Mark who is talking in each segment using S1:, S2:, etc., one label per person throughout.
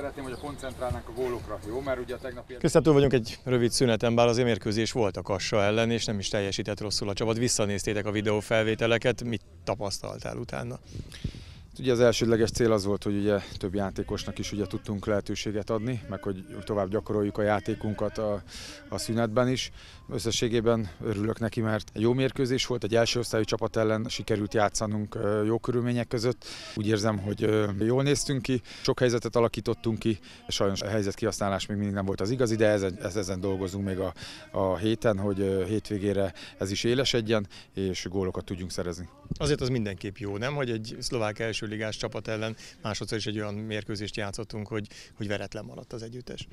S1: szeretném, hogy a koncentrálnánk a gólokra, jó? Mert ugye a tegnapi... Közben túl vagyunk
S2: egy rövid szünetem, bár az mérkőzés volt a kassa ellen, és nem is teljesített rosszul a csapat. Visszanéztétek a videófelvételeket, mit
S1: tapasztaltál utána? Ugye az elsődleges cél az volt, hogy ugye több játékosnak is ugye tudtunk lehetőséget adni, meg hogy tovább gyakoroljuk a játékunkat a, a szünetben is. Összességében örülök neki, mert egy jó mérkőzés volt, egy első osztályú csapat ellen sikerült játszanunk jó körülmények között. Úgy érzem, hogy jól néztünk ki, sok helyzetet alakítottunk ki, sajnos a helyzet kihasználás még mindig nem volt az igazi, de ezen, ezen dolgozunk még a, a héten, hogy hétvégére ez is élesedjen, és gólokat tudjunk szerezni.
S2: Azért az mindenképp jó, nem? Hogy egy szlovák első ligás csapat ellen másodszor is egy olyan mérkőzést játszottunk, hogy, hogy veretlen maradt az együttes.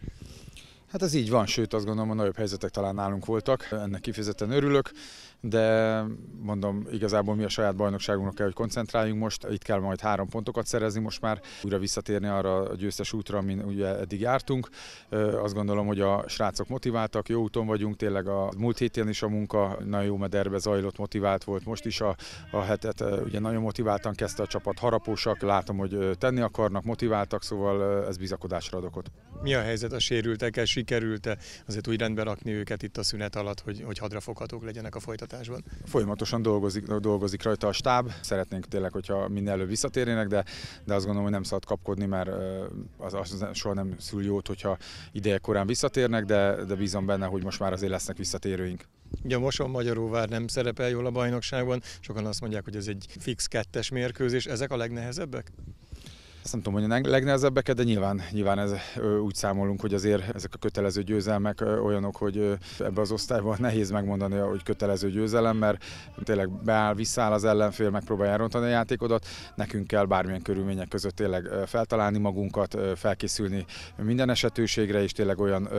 S1: Hát ez így van, sőt azt gondolom a nagyobb helyzetek talán nálunk voltak, ennek kifejezetten örülök, de mondom, igazából mi a saját bajnokságunkra kell, hogy koncentráljunk most, itt kell majd három pontokat szerezni most már, újra visszatérni arra a győztes útra, amin ugye eddig jártunk. Azt gondolom, hogy a srácok motiváltak, jó úton vagyunk, tényleg a múlt héten is a munka nagyon jó mederbe zajlott, motivált volt, most is a, a hetet ugye nagyon motiváltan kezdte a csapat, harapósak, látom, hogy tenni akarnak, motiváltak, szóval ez bizakodásra ad
S2: Mi a helyzet a sérültekkel? sikerült-e azért úgy rendbe rakni őket itt a szünet alatt, hogy, hogy hadrafoghatók legyenek a folytatásban?
S1: Folyamatosan dolgozik, dolgozik rajta a stáb. Szeretnénk tényleg, hogyha minél előbb visszatérnének, de, de azt gondolom, hogy nem szabad kapkodni, mert az, az soha nem szül jót, hogyha ideje korán visszatérnek, de, de bízom benne, hogy most már azért lesznek visszatérőink.
S2: Ugye a Moson Magyaróvár nem szerepel jól a bajnokságban, sokan azt mondják, hogy ez egy fix kettes mérkőzés, ezek a legnehezebbek?
S1: Ezt nem tudom, hogy a legnehezebbeket, de nyilván, nyilván ez, úgy számolunk, hogy azért ezek a kötelező győzelmek olyanok, hogy ebbe az osztályban nehéz megmondani, hogy kötelező győzelem, mert tényleg beáll, visszáll az ellenfél, megpróbálja elrontani a játékodat. Nekünk kell bármilyen körülmények között tényleg feltalálni magunkat, felkészülni minden esetőségre, és tényleg olyan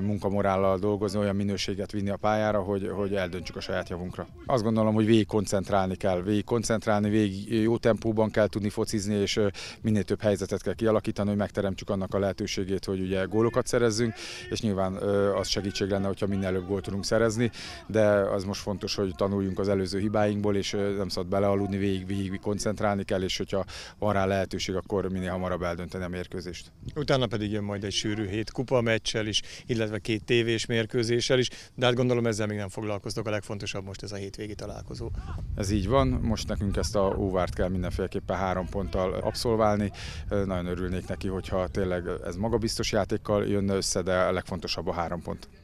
S1: munkamorállal dolgozni, olyan minőséget vinni a pályára, hogy, hogy eldöntsük a saját javunkra. Azt gondolom, hogy végig koncentrálni kell, végig koncentrálni, végig jó tempóban kell tudni focizni, és minél több helyzetet kell kialakítani, hogy megteremtsük annak a lehetőségét, hogy ugye gólokat szerezzünk, és nyilván az segítség lenne, hogyha minél előbb gólt tudunk szerezni, de az most fontos, hogy tanuljunk az előző hibáinkból, és nem szabad belealudni, végig, végig koncentrálni kell, és hogyha van rá lehetőség, akkor minél hamarabb eldönteni a mérkőzést.
S2: Utána pedig jön majd egy sűrű hét kupa meccsel is, illetve két tévés mérkőzéssel is, de hát gondolom ezzel még nem foglalkoztok, a legfontosabb most ez a hétvégi találkozó.
S1: Ez így van, most nekünk ezt a óvárt kell mindenféleképpen három ponttal abszolválni, válni. Nagyon örülnék neki, hogyha tényleg ez magabiztos játékkal jönne össze, de a legfontosabb a három pont.